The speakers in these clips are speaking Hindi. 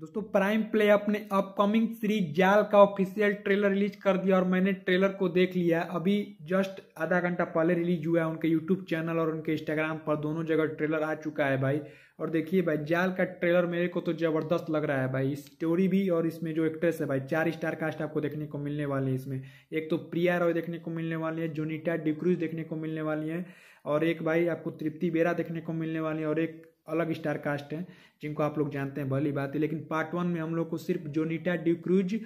दोस्तों प्राइम प्ले अपने अपकमिंग सीरीज जाल का ऑफिशियल ट्रेलर रिलीज कर दिया और मैंने ट्रेलर को देख लिया अभी जस्ट आधा घंटा पहले रिलीज हुआ है उनके यूट्यूब चैनल और उनके इंस्टाग्राम पर दोनों जगह ट्रेलर आ चुका है भाई और देखिए भाई जाल का ट्रेलर मेरे को तो ज़बरदस्त लग रहा है भाई स्टोरी भी और इसमें जो एक्ट्रेस है भाई चार स्टार कास्ट आपको देखने को मिलने वाली है इसमें एक तो प्रिया रॉय देखने को मिलने वाली है जोनीटा डिक्रूज देखने को मिलने वाली है और एक भाई आपको तृप्ति बेरा देखने को मिलने वाली है और एक अलग स्टार कास्ट हैं जिनको आप लोग जानते हैं भली बात है लेकिन पार्ट वन में हम लोग को सिर्फ जोनीटा ड्यूक्रूज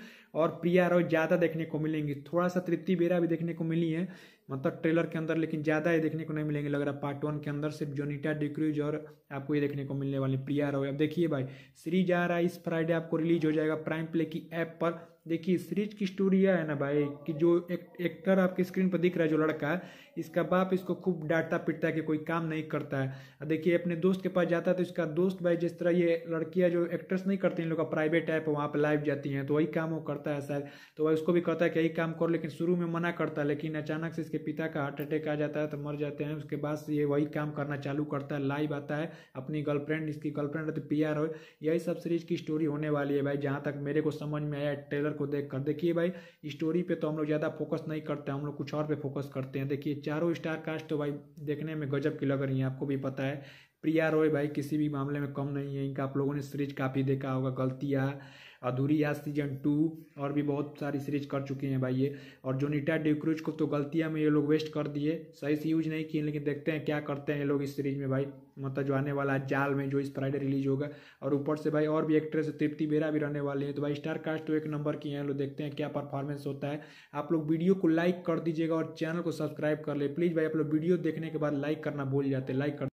और प्रिया रॉय ज़्यादा देखने को मिलेंगी थोड़ा सा तृप्ति बेरा भी देखने को मिली है मतलब ट्रेलर के अंदर लेकिन ज़्यादा ये देखने को नहीं मिलेंगे लग रहा पार्ट वन के अंदर सिर्फ जोनीटा डिक्रूज और आपको ये देखने को मिलने वाली प्रिया रॉय अब देखिए भाई सीरीज आ रहा है इस फ्राइडे आपको रिलीज हो जाएगा प्राइम प्ले की ऐप पर देखिए सीरीज की स्टोरी यह है ना भाई कि जो एक, एक्टर आपकी स्क्रीन पर दिख रहा है जो लड़का है इसका बाप इसको खूब डांटता पिटता है कि कोई काम नहीं करता है देखिए अपने दोस्त के पास जाता है तो इसका दोस्त भाई जिस तरह ये लड़कियाँ जो एक्ट्रेस नहीं करती इन लोग का प्राइवेट ऐप वहाँ पर लाइव जाती हैं तो वही काम वो करता है शायद तो वह उसको भी कहता है कि यही काम करो लेकिन शुरू में मना करता है लेकिन अचानक से इसके पिता का हार्ट अटैक आ जाता है तो मर जाते हैं उसके बाद ये वही काम करना चालू करता है लाइव आता है अपनी गर्लफ्रेंड इसकी गर्लफ्रेंड तो पी आर हो यही सब सीरीज की स्टोरी होने वाली है भाई जहाँ तक मेरे को समझ में आया ट्रेलर को देख कर देखिए भाई स्टोरी पे तो हम लोग ज़्यादा फोकस नहीं करते हम लोग कुछ और पे फोकस करते हैं देखिए चारों स्टार कास्ट तो भाई देखने में गजब की लग रही है आपको भी पता है प्रिया रॉय भाई किसी भी मामले में कम नहीं है इनका आप लोगों ने सीरीज काफ़ी देखा होगा गलतियाँ अधूरी या सीजन टू और भी बहुत सारी सीरीज कर चुकी हैं भाई ये और जोनीटा डिक्रूज को तो गलतियाँ में ये लोग वेस्ट कर दिए सही से यूज नहीं किए लेकिन देखते हैं क्या करते हैं ये लोग इस सीरीज में भाई मतलब जो आने वाला जाल में जो इस फ्राइडे रिलीज होगा और ऊपर से भाई और भी एक्ट्रेस तृप्ति बेरा भी रहने वाले हैं तो भाई स्टार कास्ट तो एक नंबर की है लोग देखते हैं क्या परफॉर्मेंस होता है आप लोग वीडियो को लाइक कर दीजिएगा और चैनल को सब्सक्राइब कर ले प्लीज़ भाई आप लोग वीडियो देखने के बाद लाइक करना भूल जाते लाइक कर